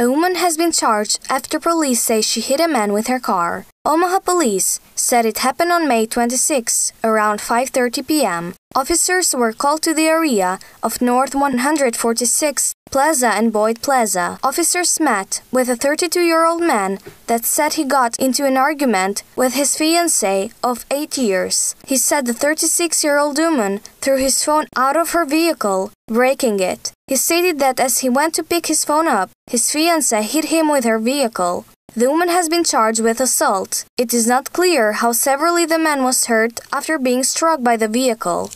A woman has been charged after police say she hit a man with her car. Omaha police said it happened on May 26, around 5:30 p.m. Officers were called to the area of North 146 Plaza and Boyd Plaza, officers met with a 32 year old man that said he got into an argument with his fiancee of 8 years. He said the 36 year old woman threw his phone out of her vehicle, breaking it. He stated that as he went to pick his phone up, his fiancee hit him with her vehicle. The woman has been charged with assault. It is not clear how severely the man was hurt after being struck by the vehicle.